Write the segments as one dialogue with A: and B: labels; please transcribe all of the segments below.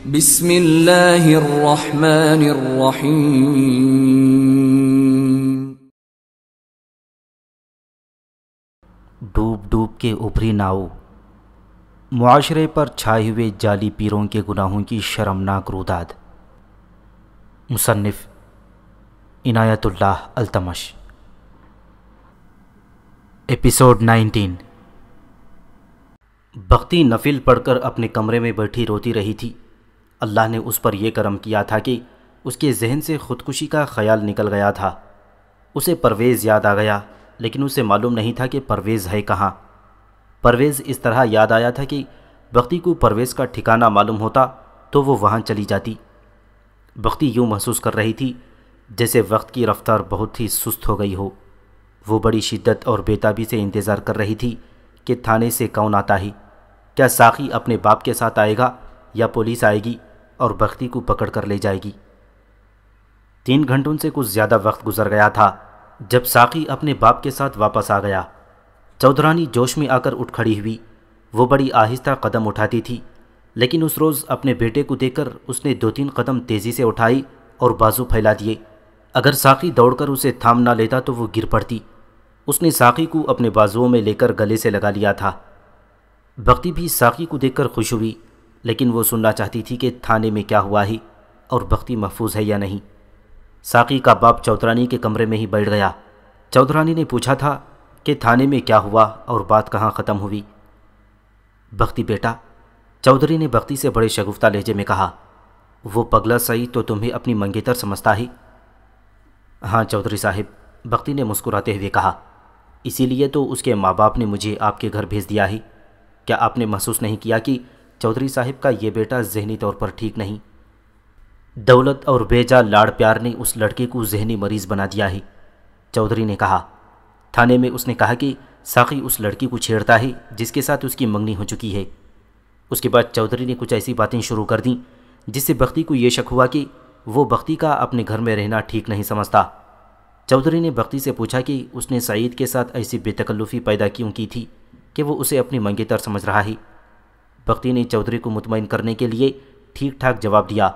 A: डूब डूब के उभरी नाव मुआशरे पर छाए हुए जाली पीरों के गुनाहों की शर्मनाक रुदाद मुसन्फ़ इनायतुल्लाह अल्तमश एपिसोड 19 बख्ती नफिल पढ़कर अपने कमरे में बैठी रोती रही थी अल्लाह ने उस पर यह करम किया था कि उसके जहन से ख़ुदकुशी का ख्याल निकल गया था उसे परवेज़ याद आ गया लेकिन उसे मालूम नहीं था कि परवेज़ है कहाँ परवेज़ इस तरह याद आया था कि बख्ती को परवेज़ का ठिकाना मालूम होता तो वो वहाँ चली जाती बख्ती यूँ महसूस कर रही थी जैसे वक्त की रफ्तार बहुत ही सुस्त हो गई हो वो बड़ी शिद्दत और बेताबी से इंतज़ार कर रही थी कि थाने से कौन आता ही क्या साखी अपने बाप के साथ आएगा या पुलिस आएगी और बख्ती को पकड़ कर ले जाएगी तीन घंटों से कुछ ज़्यादा वक्त गुजर गया था जब साकी अपने बाप के साथ वापस आ गया चौधरानी जोश में आकर उठ खड़ी हुई वो बड़ी आहिस्ता कदम उठाती थी लेकिन उस रोज़ अपने बेटे को देखकर उसने दो तीन कदम तेज़ी से उठाई और बाजू फैला दिए अगर साकी दौड़कर उसे थाम ना लेता तो वो गिर पड़ती उसने साकी को अपने बाजुओं में लेकर गले से लगा लिया था भक्ति भी साकी को देखकर खुश हुई लेकिन वो सुनना चाहती थी कि थाने में क्या हुआ ही और बख्ती महफूज है या नहीं साकी का बाप चौधरानी के कमरे में ही बैठ गया चौधरानी ने पूछा था कि थाने में क्या हुआ और बात कहाँ ख़त्म हुई बख्ती बेटा चौधरी ने बख्ती से बड़े शगुफ्ता लहजे में कहा वो पगला सही तो तुम्हें अपनी मंगेतर समझता ही हाँ चौधरी साहिब बख्ती ने मुस्कुराते हुए कहा इसीलिए तो उसके माँ बाप ने मुझे आपके घर भेज दिया ही क्या आपने महसूस नहीं किया कि चौधरी साहिब का ये बेटा जहनी तौर पर ठीक नहीं दौलत और बेजा लाड़ प्यार ने उस लड़के को जहनी मरीज बना दिया है चौधरी ने कहा थाने में उसने कहा कि साखी उस लड़की को छेड़ता है जिसके साथ उसकी मंगनी हो चुकी है उसके बाद चौधरी ने कुछ ऐसी बातें शुरू कर दी जिससे बख्ती को ये शक हुआ कि वो बख्ती का अपने घर में रहना ठीक नहीं समझता चौधरी ने बख्ती से पूछा कि उसने सईद के साथ ऐसी बेतकल्लुफ़ी पैदा क्यों की थी कि वो उसे अपनी मंगेतर समझ रहा है बख्ती ने चौधरी को मुतमिन करने के लिए ठीक ठाक जवाब दिया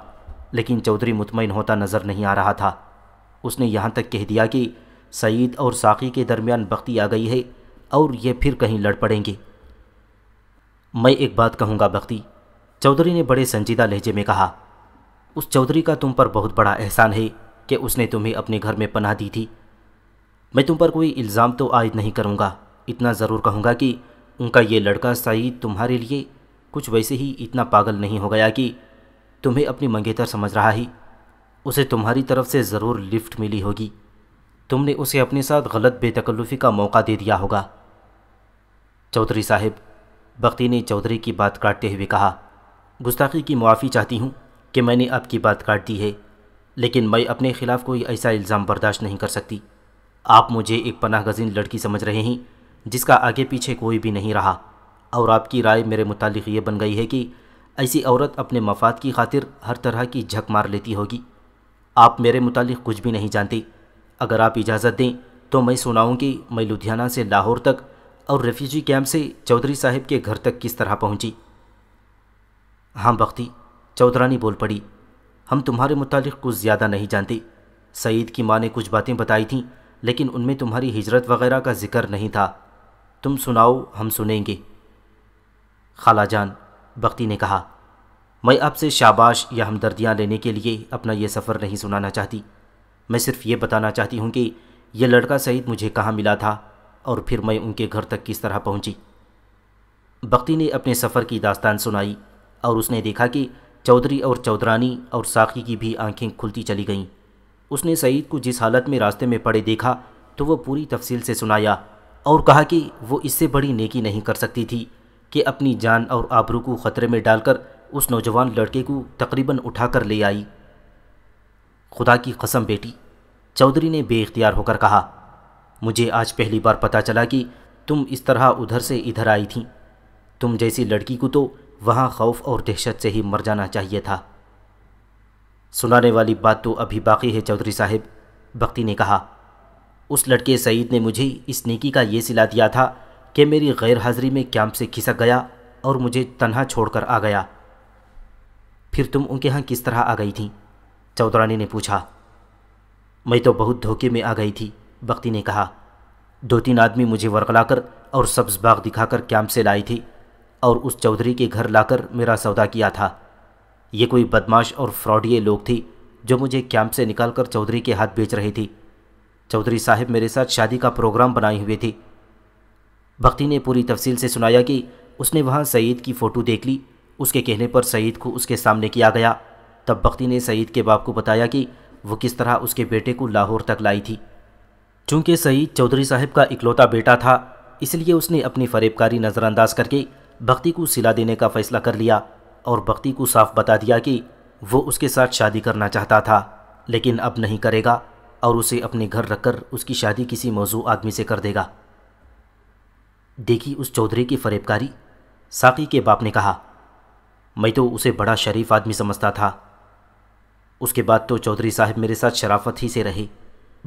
A: लेकिन चौधरी मुतमिन होता नज़र नहीं आ रहा था उसने यहाँ तक कह दिया कि सईद और साकी के दरमियान बख्ती आ गई है और ये फिर कहीं लड़ पड़ेंगे मैं एक बात कहूँगा बख्ती चौधरी ने बड़े संजीदा लहजे में कहा उस चौधरी का तुम पर बहुत बड़ा एहसान है कि उसने तुम्हें अपने घर में पनाह दी थी मैं तुम पर कोई इल्ज़ाम तो आयद नहीं करूँगा इतना ज़रूर कहूँगा कि उनका ये लड़का सईद तुम्हारे लिए कुछ वैसे ही इतना पागल नहीं हो गया कि तुम्हें अपनी मंगेतर समझ रहा ही उसे तुम्हारी तरफ से ज़रूर लिफ्ट मिली होगी तुमने उसे अपने साथ गलत बेतकल्लुफ़ी का मौका दे दिया होगा चौधरी साहब बख्ती ने चौधरी की बात काटते हुए कहा गुस्ताखी की मुआफ़ी चाहती हूँ कि मैंने आपकी बात काट दी है लेकिन मैं अपने ख़िलाफ़ कोई ऐसा इल्ज़ाम बर्दाश्त नहीं कर सकती आप मुझे एक पनाह गजीन लड़की समझ रहे हैं जिसका आगे पीछे कोई भी नहीं रहा और आपकी राय मेरे मुतालिक ये बन गई है कि ऐसी औरत अपने मफाद की खातिर हर तरह की झक मार लेती होगी आप मेरे मुतालिक कुछ भी नहीं जानते अगर आप इजाज़त दें तो मैं सुनाऊँ कि मैं लुधियाना से लाहौर तक और रेफ्यूजी कैंप से चौधरी साहब के घर तक किस तरह पहुँची हाँ बख्ती चौधरानी बोल पड़ी हम तुम्हारे मुतालिक कुछ ज़्यादा नहीं जानते सईद की माँ ने कुछ बातें बताई थीं लेकिन उनमें तुम्हारी हिजरत वगैरह का जिक्र नहीं था तुम सुनाओ हम सुनेंगे खालाजान बख्ती ने कहा मैं आपसे शाबाश या हमदर्दियाँ लेने के लिए अपना यह सफ़र नहीं सुनाना चाहती मैं सिर्फ ये बताना चाहती हूँ कि यह लड़का सईद मुझे कहाँ मिला था और फिर मैं उनके घर तक किस तरह पहुँची बख्ती ने अपने सफ़र की दास्तान सुनाई और उसने देखा कि चौधरी और चौधरानी और साखी की भी आंखें खुलती चली गईं उसने सईद को जिस हालत में रास्ते में पड़े देखा तो वह पूरी तफसील से सुनाया और कहा कि वो इससे बड़ी नेकी नहीं कर सकती थी कि अपनी जान और आबरू को ख़तरे में डालकर उस नौजवान लड़के को तकरीबन उठाकर ले आई खुदा की कसम बेटी चौधरी ने बेख्तियार होकर कहा मुझे आज पहली बार पता चला कि तुम इस तरह उधर से इधर आई थी तुम जैसी लड़की को तो वहाँ खौफ और दहशत से ही मर जाना चाहिए था सुनाने वाली बात तो अभी बाकी है चौधरी साहब बख्ती ने कहा उस लड़के सईद ने मुझे इस नेकी का ये सिला दिया था कि मेरी गैर हाज़िरी में कैंप से खिसक गया और मुझे तनहा छोड़कर आ गया फिर तुम उनके यहाँ किस तरह आ गई थी चौधरानी ने पूछा मैं तो बहुत धोखे में आ गई थी बख्ती ने कहा दो तीन आदमी मुझे वर्कलाकर और सब्ज़ बाग दिखाकर कैंप से लाई थी और उस चौधरी के घर लाकर मेरा सौदा किया था ये कोई बदमाश और फ्रॉडिये लोग थी जो मुझे कैंप से निकालकर चौधरी के हाथ बेच रही थी चौधरी साहब मेरे साथ शादी का प्रोग्राम बनाई हुई थी भक्ति ने पूरी तफसील से सुनाया कि उसने वहाँ सईद की फ़ोटो देख ली उसके कहने पर सईद को उसके सामने किया गया तब भक्ति ने सईद के बाप को बताया कि वो किस तरह उसके बेटे को लाहौर तक लाई थी चूँकि सईद चौधरी साहब का इकलौता बेटा था इसलिए उसने अपनी फरेबकारी नज़रअंदाज करके भक्ति को सिला देने का फ़ैसला कर लिया और भक्ति को साफ बता दिया कि वो उसके साथ शादी करना चाहता था लेकिन अब नहीं करेगा और उसे अपने घर रखकर उसकी शादी किसी मौजू आदमी से कर देगा देखी उस चौधरी की फरेबकारी साकी के बाप ने कहा मैं तो उसे बड़ा शरीफ आदमी समझता था उसके बाद तो चौधरी साहब मेरे साथ शराफत ही से रहे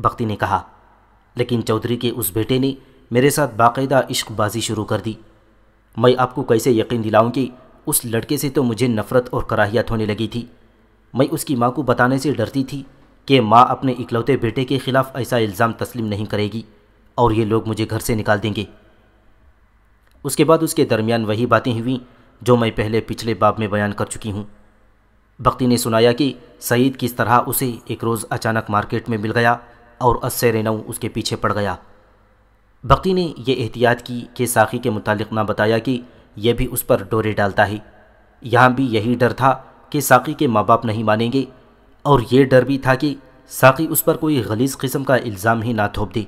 A: भक्ति ने कहा लेकिन चौधरी के उस बेटे ने मेरे साथ बाकायदा इश्कबाजी शुरू कर दी मैं आपको कैसे यकीन दिलाऊं कि उस लड़के से तो मुझे नफ़रत और कराहियत होने लगी थी मैं उसकी माँ को बताने से डरती थी कि माँ अपने इकलौते बेटे के ख़िलाफ़ ऐसा इल्ज़ाम तस्लीम नहीं करेगी और ये लोग मुझे घर से निकाल देंगे उसके बाद उसके दरमियान वही बातें हुई जो मैं पहले पिछले बाब में बयान कर चुकी हूँ भक्ति ने सुनाया कि सईद किस तरह उसे एक रोज़ अचानक मार्केट में मिल गया और अस्सर नऊ उसके पीछे पड़ गया भक्ति ने यह एहतियात की कि साखी के मुतालिक ना बताया कि यह भी उस पर डोरे डालता है यहाँ भी यही डर था कि साखी के माँ बाप नहीं मानेंगे और ये डर भी था कि साखी उस पर कोई गलीज किस्म का इल्ज़ाम ही ना थोप दे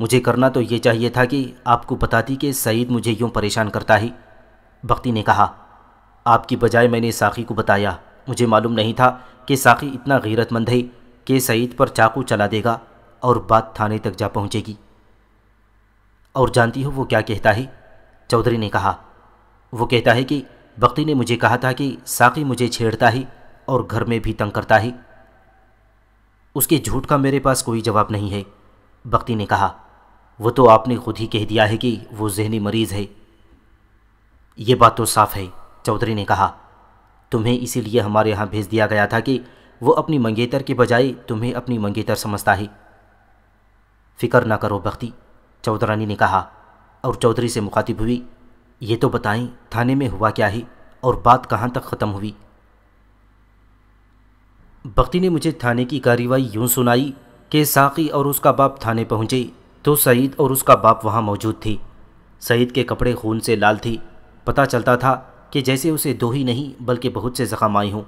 A: मुझे करना तो ये चाहिए था कि आपको बताती कि सईद मुझे यूँ परेशान करता ही भक्ति ने कहा आपकी बजाय मैंने साखी को बताया मुझे मालूम नहीं था कि साखी इतना गैरतमंद है कि सईद पर चाकू चला देगा और बात थाने तक जा पहुँचेगी और जानती हो वो क्या कहता है चौधरी ने कहा वो कहता है कि भक्ति ने मुझे कहा था कि साकी मुझे छेड़ता ही और घर में भी तंग करता ही उसके झूठ का मेरे पास कोई जवाब नहीं है भक्ति ने कहा वो तो आपने खुद ही कह दिया है कि वो जहनी मरीज़ है ये बात तो साफ़ है चौधरी ने कहा तुम्हें इसीलिए हमारे यहाँ भेज दिया गया था कि वो अपनी मंगेतर के बजाय तुम्हें अपनी मंगेतर समझता है फ़िक्र ना करो बख्ती चौधरानी ने कहा और चौधरी से मुखातिब हुई ये तो बताएं थाने में हुआ क्या है और बात कहाँ तक ख़त्म हुई बख्ती ने मुझे थाने की कार्रवाई यूं सुनाई कि साकी और उसका बाप थाने पहुंचे तो सईद और उसका बाप वहाँ मौजूद थी सईद के कपड़े खून से लाल थी पता चलता था कि जैसे उसे दो ही नहीं बल्कि बहुत से ज़ख़म आई हूँ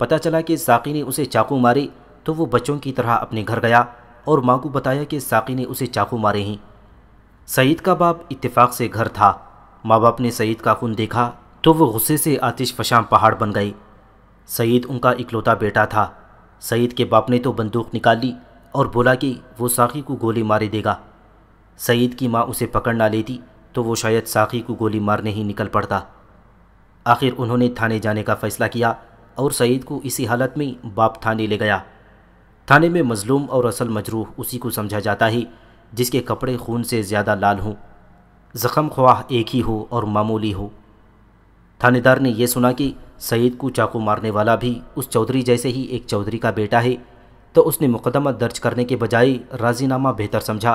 A: पता चला कि साकी ने उसे चाकू मारे तो वो बच्चों की तरह अपने घर गया और माँ को बताया कि साकी ने उसे चाकू मारे हैं सईद का बाप इत्तेफाक से घर था माँ बाप ने सईद का खून देखा तो वो गुस्से से आतिश फशाम पहाड़ बन गई सईद उनका इकलौता बेटा था सईद के बाप ने तो बंदूक निकाली और बोला कि वो साखी को गोली मारे देगा सईद की माँ उसे पकड़ ना लेती तो वो शायद साखी को गोली मारने ही निकल पड़ता आखिर उन्होंने थाने जाने का फ़ैसला किया और सईद को इसी हालत में बाप थाने ले गया थाने में मज़लूम और असल मजरूह उसी को समझा जाता है जिसके कपड़े खून से ज़्यादा लाल हों ज़ख़म ख्वाह एक ही हो और मामूली हो थानेदार ने यह सुना कि सईद को चाकू मारने वाला भी उस चौधरी जैसे ही एक चौधरी का बेटा है तो उसने मुकदमा दर्ज करने के बजाय राजीनामा बेहतर समझा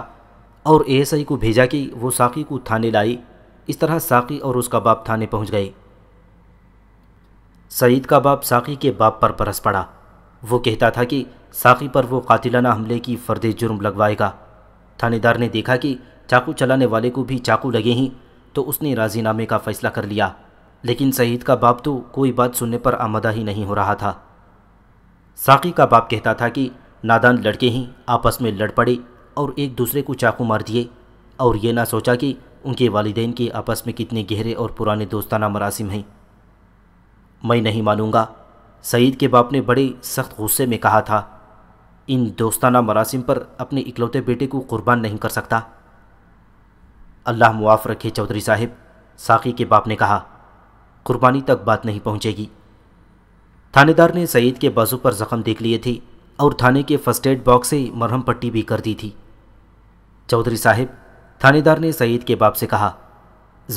A: और एएसआई को भेजा कि वो साकी को थाने लाई इस तरह साकी और उसका बाप थाने पहुंच गए सईद का बाप साकी के बाप पर परस पड़ा वो कहता था कि साकी पर वो कातिलाना हमले की फर्द जुर्म लगवाएगा थानेदार ने देखा कि चाकू चलाने वाले को भी चाकू लगे ही तो उसने राजीनामे का फैसला कर लिया लेकिन सईद का बाप तो कोई बात सुनने पर आमदा ही नहीं हो रहा था साकी का बाप कहता था कि नादान लड़के ही आपस में लड़ पड़े और एक दूसरे को चाकू मार दिए और ये ना सोचा कि उनके वालदेन के आपस में कितने गहरे और पुराने दोस्ताना मरासिम हैं मैं नहीं मानूंगा सईद के बाप ने बड़े सख्त गुस्से में कहा था इन दोस्ताना मरासिम पर अपने इकलौते बेटे को कुर्बान नहीं कर सकता अल्लाह मुआफ़ रखे चौधरी साहब साकी के बाप ने कहा कुर्बानी तक बात नहीं पहुँचेगी थानेदार ने सईद के बाजू पर जख्म देख लिए थे और थाने के फर्स्ट एड बॉक्स से मरहम पट्टी भी कर दी थी चौधरी साहब थानेदार ने सईद के बाप से कहा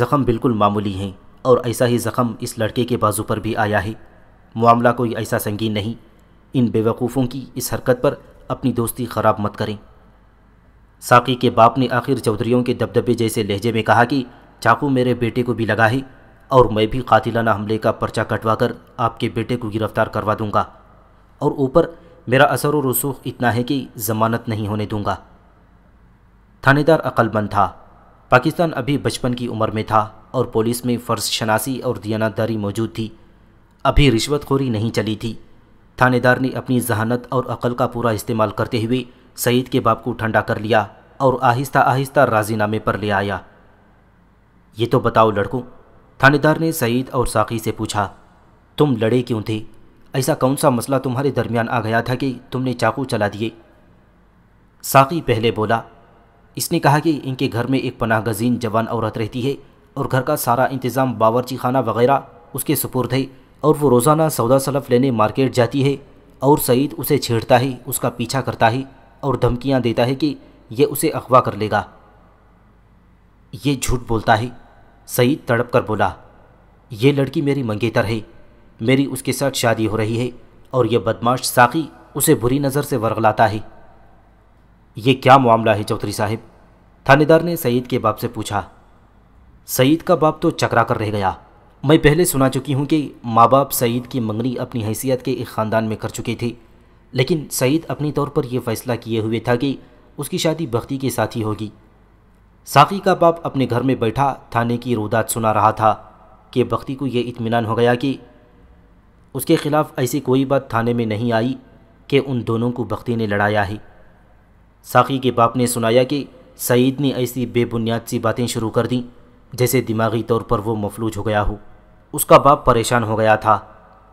A: जख्म बिल्कुल मामूली हैं और ऐसा ही जख्म इस लड़के के बाजू पर भी आया है मामला कोई ऐसा संगीन नहीं इन बेवकूफ़ों की इस हरकत पर अपनी दोस्ती ख़राब मत करें साकी के बाप ने आखिर चौधरीों के दबदबे जैसे लहजे में कहा कि चाकू मेरे बेटे को भी लगा है और मैं भी कातिलाना हमले का पर्चा कटवाकर आपके बेटे को गिरफ्तार करवा दूंगा और ऊपर मेरा असर व रसूख इतना है कि ज़मानत नहीं होने दूंगा थानेदार अकलमंद था पाकिस्तान अभी बचपन की उम्र में था और पुलिस में फ़र्ज शनासी और दियानतदारी मौजूद थी अभी रिश्वतखोरी नहीं चली थी थानेदार ने अपनी जहानत और अकल का पूरा इस्तेमाल करते हुए सईद के बाप को ठंडा कर लिया और आहिस्ता आहिस्ता राजीनामे पर ले आया ये तो बताओ लड़कों थानेदार ने सईद और साकी से पूछा तुम लड़े क्यों थे ऐसा कौन सा मसला तुम्हारे दरमियान आ गया था कि तुमने चाकू चला दिए साकी पहले बोला इसने कहा कि इनके घर में एक पनाह गजीन जवान औरत रहती है और घर का सारा इंतज़ाम बावरची खाना वगैरह उसके सुपुर्द है और वो रोज़ाना सौदा सलफ लेने मार्केट जाती है और सईद उसे छेड़ता है उसका पीछा करता है और धमकियाँ देता है कि यह उसे अगवा कर लेगा ये झूठ बोलता है सईद तड़प कर बोला ये लड़की मेरी मंगेतर है मेरी उसके साथ शादी हो रही है और यह बदमाश साकी उसे बुरी नज़र से वरगलाता है ये क्या मामला है चौधरी साहब थानेदार ने सईद के बाप से पूछा सईद का बाप तो चकरा कर रह गया मैं पहले सुना चुकी हूँ कि माँ बाप सईद की मंगनी अपनी हैसियत के एक ख़ानदान में कर चुके थे लेकिन सईद अपनी तौर पर यह फ़ैसला किए हुए था कि उसकी शादी बख्ती के साथ ही होगी साकी का बाप अपने घर में बैठा थाने की रोदात सुना रहा था कि बख्ती को यह इतमान हो गया कि उसके खिलाफ ऐसी कोई बात थाने में नहीं आई कि उन दोनों को बख्ती ने लड़ाया है साकी के बाप ने सुनाया कि सईद ने ऐसी बेबुनियाद सी बातें शुरू कर दी जैसे दिमागी तौर पर वो मफलूज हो गया हो उसका बाप परेशान हो गया था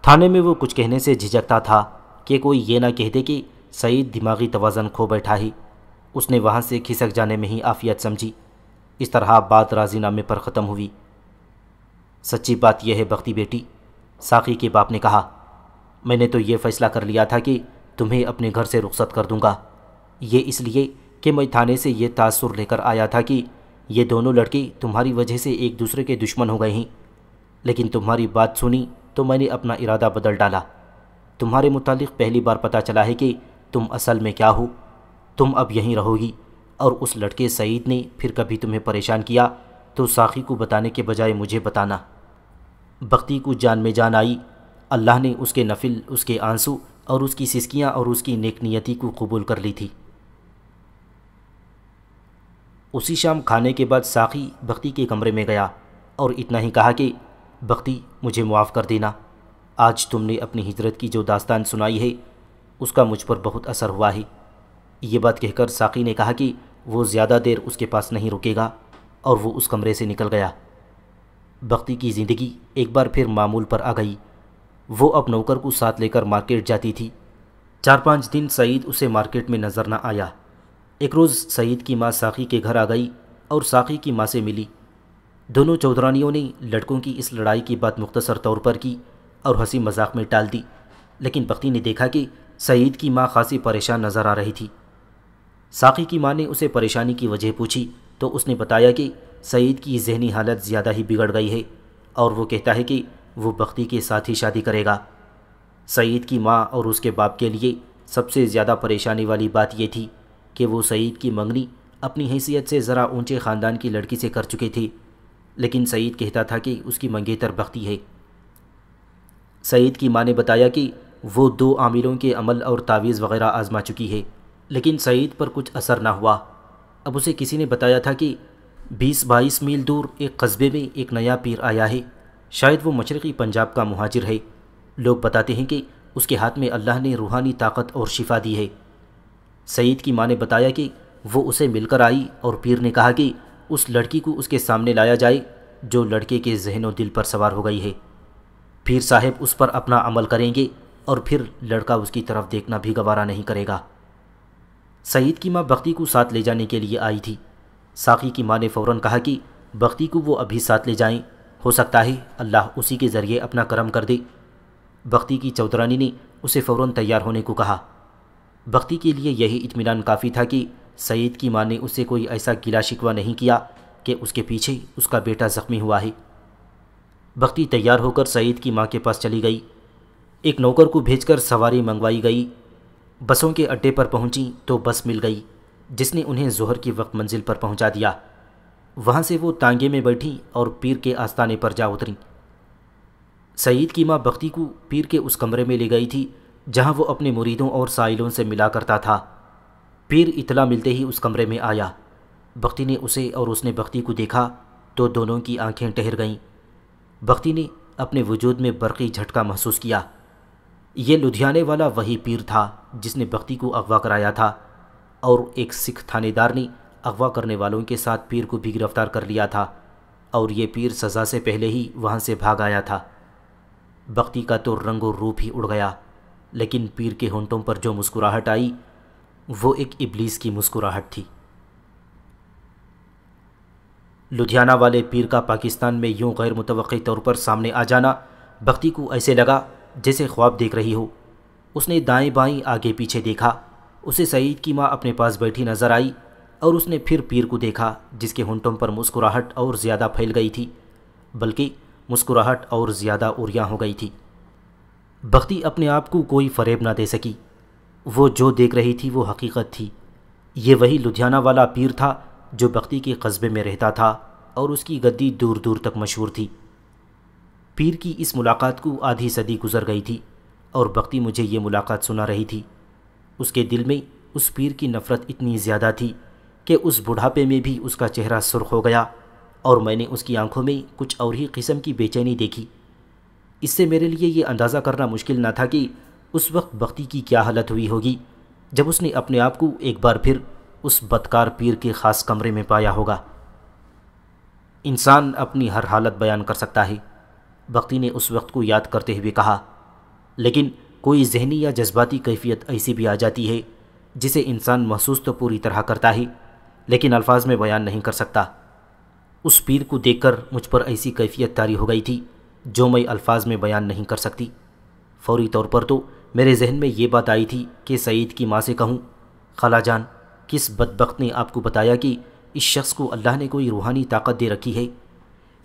A: थाने में वो कुछ कहने से झिझकता था कि कोई ये ना कह दे कि सईद दिमागी तोज़न खो बैठा ही उसने वहाँ से खिसक जाने में ही आफियत समझी इस तरह बात राजीनामे पर ख़त्म हुई सच्ची बात यह है बख्ती बेटी साकी के बाप ने कहा मैंने तो ये फ़ैसला कर लिया था कि तुम्हें अपने घर से रुख्सत कर दूंगा ये इसलिए कि मैं थाने से ये तासुर लेकर आया था कि ये दोनों लड़के तुम्हारी वजह से एक दूसरे के दुश्मन हो गए हैं लेकिन तुम्हारी बात सुनी तो मैंने अपना इरादा बदल डाला तुम्हारे मुतालिक पहली बार पता चला है कि तुम असल में क्या हो तुम अब यहीं रहोगी और उस लड़के सईद ने फिर कभी तुम्हें परेशान किया तो साखी को बताने के बजाय मुझे बताना बख्ती को जान में जान आई अल्लाह ने उसके नफिल उसके आंसू और उसकी सिसकियाँ और उसकी नेकनीयती को कबूल कर ली थी उसी शाम खाने के बाद साखी बख्ती के कमरे में गया और इतना ही कहा कि बख्ती मुझे मुआफ़ कर देना आज तुमने अपनी हिजरत की जो दास्तान सुनाई है उसका मुझ पर बहुत असर हुआ है ये बात कहकर साकी ने कहा कि वो ज़्यादा देर उसके पास नहीं रुकेगा और वो उस कमरे से निकल गया बख्ती की ज़िंदगी एक बार फिर मामूल पर आ गई वो अब नौकर को साथ लेकर मार्केट जाती थी चार पाँच दिन सईद उसे मार्केट में नज़र ना आया एक रोज़ सईद की माँ साखी के घर आ गई और साखी की माँ से मिली दोनों चौधरानियों ने लड़कों की इस लड़ाई की बात मुख्तसर तौर पर की और हंसी मजाक में टाल दी लेकिन बख्ती ने देखा कि सईद की माँ खासी परेशान नज़र आ रही थी साकी की माँ ने उसे परेशानी की वजह पूछी तो उसने बताया कि सईद की जहनी हालत ज़्यादा ही बिगड़ गई है और वो कहता है कि वो बख्ती के साथ ही शादी करेगा सईद की माँ और उसके बाप के लिए सबसे ज़्यादा परेशानी वाली बात यह थी कि वो सईद की मंगनी अपनी हैसियत से ज़रा ऊंचे ख़ानदान की लड़की से कर चुके थे लेकिन सईद कहता था कि उसकी मंगेतर बख्ती है सईद की माँ ने बताया कि वो दो आमिरों के अमल और तावीज़ वगैरह आजमा चुकी है लेकिन सईद पर कुछ असर ना हुआ अब उसे किसी ने बताया था कि बीस बाईस मील दूर एक कस्बे में एक नया पीर आया है शायद वो मशरक़ी पंजाब का मुहाजिर है लोग बताते हैं कि उसके हाथ में अल्लाह ने रूहानी ताकत और शिफा दी है सईद की माँ ने बताया कि वो उसे मिलकर आई और पीर ने कहा कि उस लड़की को उसके सामने लाया जाए जो लड़के के जहन दिल पर सवार हो गई है पीर साहब उस पर अपना अमल करेंगे और फिर लड़का उसकी तरफ देखना भी गवारा नहीं करेगा सईद की माँ बख्ती को साथ ले जाने के लिए आई थी साकी की माँ ने फ़ौर कहा कि बख्ती को वो अभी साथ ले जाएं हो सकता है अल्लाह उसी के ज़रिए अपना करम कर दे बख्ती की चौधरानी ने उसे फ़ौर तैयार होने को कहा बख्ती के लिए यही इतमान काफ़ी था कि सईद की माँ ने उसे कोई ऐसा गिला शिकवा नहीं किया कि उसके पीछे उसका बेटा ज़ख्मी हुआ है बख्ती तैयार होकर सईद की माँ के पास चली गई एक नौकर को भेजकर सवारी मंगवाई गई बसों के अड्डे पर पहुंची तो बस मिल गई जिसने उन्हें जोहर की वक्त मंजिल पर पहुंचा दिया वहाँ से वो तांगे में बैठी और पीर के आस्थाने पर जा उतरी सईद की माँ बख्ती को पीर के उस कमरे में ले गई थी जहाँ वो अपने मुरीदों और साइलों से मिला करता था पीर इतला मिलते ही उस कमरे में आया बख्ती ने उसे और उसने बख्ती को देखा तो दोनों की आंखें ठहर गईं बख्ती ने अपने वजूद में बरकी झटका महसूस किया ये लुधियाने वाला वही पीर था जिसने भक्ति को अगवा कराया था और एक सिख थानेदार ने अगवा करने वालों के साथ पीर को भी गिरफ्तार कर लिया था और ये पीर सज़ा से पहले ही वहाँ से भाग आया था भक्ति का तो रंगो रूप ही उड़ गया लेकिन पीर के होंटों पर जो मुस्कुराहट आई वो एक इबलीस की मुस्कुराहट थी लुधियाना वाले पीर का पाकिस्तान में यूं गैर मुतवक़ तौर पर सामने आ जाना भक्ति को ऐसे लगा जैसे ख्वाब देख रही हो उसने दाएं बाएं आगे पीछे देखा उसे सईद की माँ अपने पास बैठी नजर आई और उसने फिर पीर को देखा जिसके होंठों पर मुस्कुराहट और ज़्यादा फैल गई थी बल्कि मुस्कुराहट और ज़्यादा उरियाँ हो गई थी बख्ती अपने आप को कोई फरेब ना दे सकी वो जो देख रही थी वो हकीकत थी ये वही लुधियाना वाला पीर था जो बख्ती के कस्बे में रहता था और उसकी गद्दी दूर दूर तक मशहूर थी पीर की इस मुलाकात को आधी सदी गुजर गई थी और बख्ती मुझे ये मुलाकात सुना रही थी उसके दिल में उस पीर की नफ़रत इतनी ज़्यादा थी कि उस बुढ़ापे में भी उसका चेहरा सुर्ख हो गया और मैंने उसकी आंखों में कुछ और ही किस्म की बेचैनी देखी इससे मेरे लिए ये अंदाज़ा करना मुश्किल ना था कि उस वक्त बख्ती की क्या हालत हुई होगी जब उसने अपने आप को एक बार फिर उस बदकार पीर के ख़ास कमरे में पाया होगा इंसान अपनी हर हालत बयान कर सकता है बख्ती ने उस वक्त को याद करते हुए कहा लेकिन कोई जहनी या जज्बाती कैफियत ऐसी भी आ जाती है जिसे इंसान महसूस तो पूरी तरह करता ही लेकिन अल्फाज में बयान नहीं कर सकता उस पीर को देखकर मुझ पर ऐसी कैफियत तारी हो गई थी जो मैं अल्फाज में बयान नहीं कर सकती फौरी तौर पर तो मेरे जहन में ये बात आई थी कि सईद की माँ से कहूँ जान किस बदबक ने आपको बताया कि इस शख्स को अल्लाह ने कोई रूहानी ताकत दे रखी है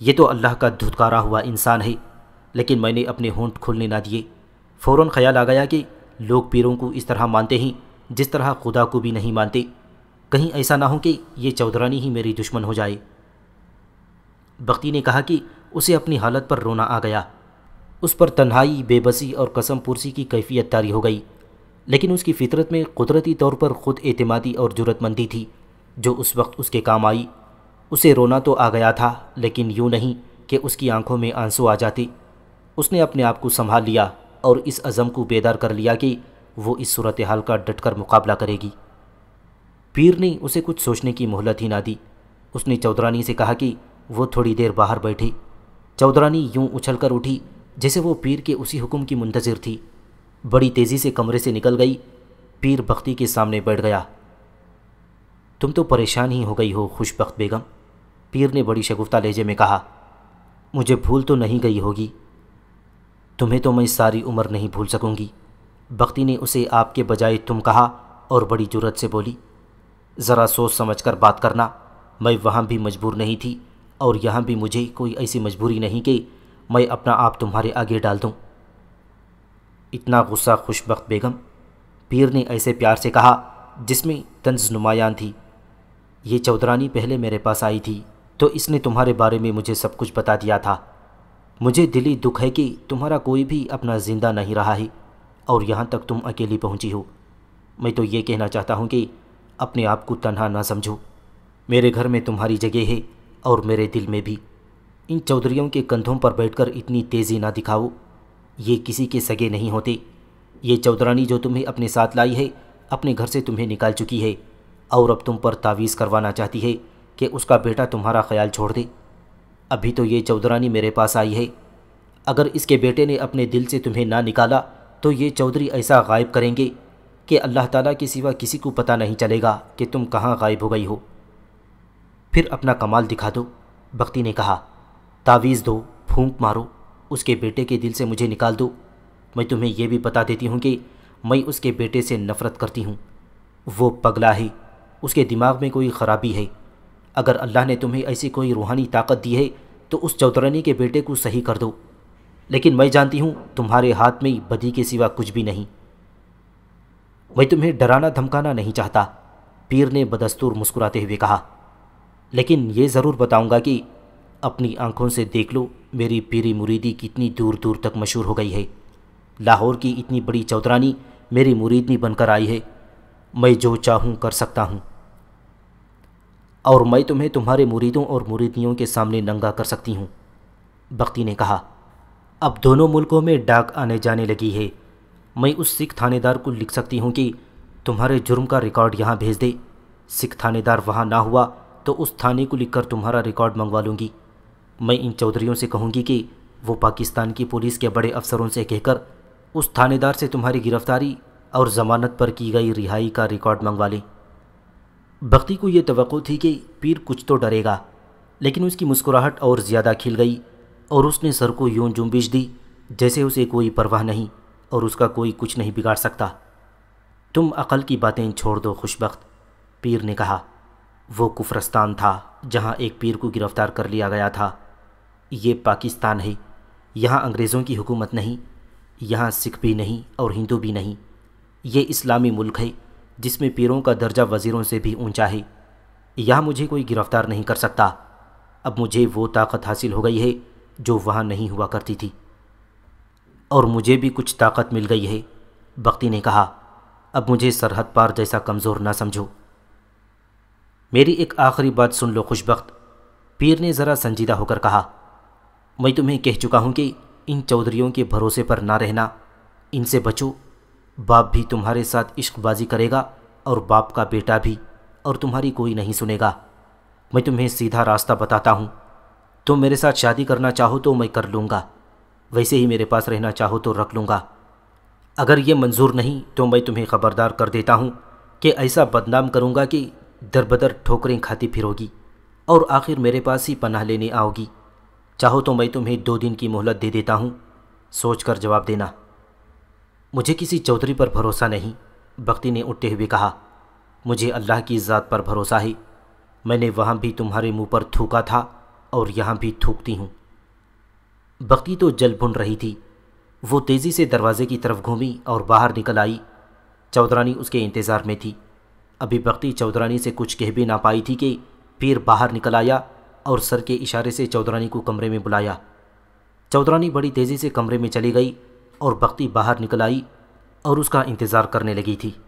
A: ये तो अल्लाह का धुतकारा हुआ इंसान है लेकिन मैंने अपने होंठ खोलने ना दिए फ़ौर ख्याल आ गया कि लोग पीरों को इस तरह मानते हैं जिस तरह खुदा को भी नहीं मानते कहीं ऐसा ना हो कि ये चौधरानी ही मेरी दुश्मन हो जाए बख्ती ने कहा कि उसे अपनी हालत पर रोना आ गया उस पर तन्हाई बेबसी और कसम पुरसी की कैफियत तारी हो गई लेकिन उसकी फितरत में कुदरती तौर पर ख़ुद एतमादी और जरूरतमंदी थी जो उस वक्त उसके काम आई उसे रोना तो आ गया था लेकिन यूँ नहीं कि उसकी आंखों में आंसू आ जाती उसने अपने आप को संभाल लिया और इस अज़म को बेदार कर लिया कि वो इस सूरत हाल का डटकर मुकाबला करेगी पीर ने उसे कुछ सोचने की मोहलत ही ना दी उसने चौधरानी से कहा कि वो थोड़ी देर बाहर बैठी चौधरानी यूं उछलकर उठी जैसे वो पीर के उसी हुक्म की मुंतज़र थी बड़ी तेज़ी से कमरे से निकल गई पीर बख्ती के सामने बैठ गया तुम तो परेशान ही हो गई हो खुशबख्त बेगम पीर ने बड़ी शगुफ्ता लहजे में कहा मुझे भूल तो नहीं गई होगी तुम्हें तो मैं सारी उम्र नहीं भूल सकूंगी बख्ती ने उसे आपके बजाय तुम कहा और बड़ी जुरत से बोली ज़रा सोच समझ कर बात करना मैं वहाँ भी मजबूर नहीं थी और यहाँ भी मुझे कोई ऐसी मजबूरी नहीं कि मैं अपना आप तुम्हारे आगे डाल दूँ इतना गुस्सा खुशबक बेगम पीर ने ऐसे प्यार से कहा जिसमें तंज नुमायान थी ये चौधरानी पहले मेरे पास आई थी तो इसने तुम्हारे बारे में मुझे सब कुछ बता दिया था मुझे दिली दुख है कि तुम्हारा कोई भी अपना ज़िंदा नहीं रहा है और यहाँ तक तुम अकेली पहुँची हो मैं तो ये कहना चाहता हूँ कि अपने आप को तनहा ना समझो मेरे घर में तुम्हारी जगह है और मेरे दिल में भी इन चौधरीों के कंधों पर बैठकर इतनी तेज़ी ना दिखाओ ये किसी के सगे नहीं होते ये चौधरानी जो तुम्हें अपने साथ लाई है अपने घर से तुम्हें निकाल चुकी है और अब तुम पर तावीज़ करवाना चाहती है कि उसका बेटा तुम्हारा ख्याल छोड़ दे अभी तो ये चौधरानी मेरे पास आई है अगर इसके बेटे ने अपने दिल से तुम्हें ना निकाला तो ये चौधरी ऐसा गायब करेंगे कि अल्लाह ताला के सिवा किसी को पता नहीं चलेगा कि तुम कहाँ गायब हो गई हो फिर अपना कमाल दिखा दो भक्ति ने कहा तावीज़ दो फूंक मारो उसके बेटे के दिल से मुझे निकाल दो मैं तुम्हें यह भी बता देती हूँ कि मैं उसके बेटे से नफ़रत करती हूँ वो पगला है उसके दिमाग में कोई ख़राबी है अगर अल्लाह ने तुम्हें ऐसी कोई रूहानी ताकत दी है तो उस चौधरानी के बेटे को सही कर दो लेकिन मैं जानती हूँ तुम्हारे हाथ में बदी के सिवा कुछ भी नहीं मैं तुम्हें डराना धमकाना नहीं चाहता पीर ने बदस्तूर मुस्कुराते हुए कहा लेकिन ये ज़रूर बताऊँगा कि अपनी आंखों से देख लो मेरी पीरी मुरीदी कितनी दूर दूर तक मशहूर हो गई है लाहौर की इतनी बड़ी चौधरानी मेरी मुरीदनी बनकर आई है मैं जो चाहूँ कर सकता हूँ और मैं तुम्हें तुम्हारे मुरीदों और मुरीदियों के सामने नंगा कर सकती हूँ बख्ती ने कहा अब दोनों मुल्कों में डाक आने जाने लगी है मैं उस सिख थानेदार को लिख सकती हूँ कि तुम्हारे जुर्म का रिकॉर्ड यहाँ भेज दे सिख थानेदार वहाँ ना हुआ तो उस थाने को लिखकर तुम्हारा रिकॉर्ड मंगवा लूँगी मैं इन चौधरीों से कहूँगी कि वो पाकिस्तान की पुलिस के बड़े अफसरों से कहकर उस थानेदार से तुम्हारी गिरफ्तारी और ज़मानत पर की गई रिहाई का रिकॉर्ड मंगवा लें भक्ति को यह तो थी कि पीर कुछ तो डरेगा लेकिन उसकी मुस्कुराहट और ज़्यादा खिल गई और उसने सर को यूं जुम्बिश दी जैसे उसे कोई परवाह नहीं और उसका कोई कुछ नहीं बिगाड़ सकता तुम अकल की बातें छोड़ दो खुशबक्त पीर ने कहा वो कुफरस्तान था जहाँ एक पीर को गिरफ़्तार कर लिया गया था ये पाकिस्तान है यहाँ अंग्रेज़ों की हुकूमत नहीं यहाँ सिख भी नहीं और हिंदू भी नहीं ये इस्लामी मुल्क है जिसमें पीरों का दर्जा वज़ीरों से भी ऊंचा है यह मुझे कोई गिरफ़्तार नहीं कर सकता अब मुझे वो ताकत हासिल हो गई है जो वहाँ नहीं हुआ करती थी और मुझे भी कुछ ताकत मिल गई है बख्ती ने कहा अब मुझे सरहद पार जैसा कमज़ोर ना समझो मेरी एक आखिरी बात सुन लो खुशबक पीर ने ज़रा संजीदा होकर कहा मैं तुम्हें कह चुका हूँ कि इन चौधरीों के भरोसे पर ना रहना इनसे बचो बाप भी तुम्हारे साथ इश्कबाजी करेगा और बाप का बेटा भी और तुम्हारी कोई नहीं सुनेगा मैं तुम्हें सीधा रास्ता बताता हूँ तुम मेरे साथ शादी करना चाहो तो मैं कर लूँगा वैसे ही मेरे पास रहना चाहो तो रख लूँगा अगर ये मंजूर नहीं तो मैं तुम्हें खबरदार कर देता हूँ कि ऐसा बदनाम करूँगा कि दर बदर ठोकरें खाती फिरोगी और आखिर मेरे पास ही पनाह लेने आओगी चाहो तो मैं तुम्हें दो दिन की मोहलत दे देता हूँ सोच कर जवाब देना मुझे किसी चौधरी पर भरोसा नहीं भक्ति ने उठते हुए कहा मुझे अल्लाह की ज़ात पर भरोसा है मैंने वहाँ भी तुम्हारे मुंह पर थूका था और यहाँ भी थूकती हूँ बख्ती तो जल भुन रही थी वो तेज़ी से दरवाजे की तरफ घूमी और बाहर निकल आई चौधरानी उसके इंतज़ार में थी अभी बख्ती चौधरानी से कुछ कह भी ना पाई थी कि पीर बाहर निकल आया और सर के इशारे से चौधरानी को कमरे में बुलाया चौधरानी बड़ी तेज़ी से कमरे में चली गई और बख्ती बाहर निकल आई और उसका इंतज़ार करने लगी थी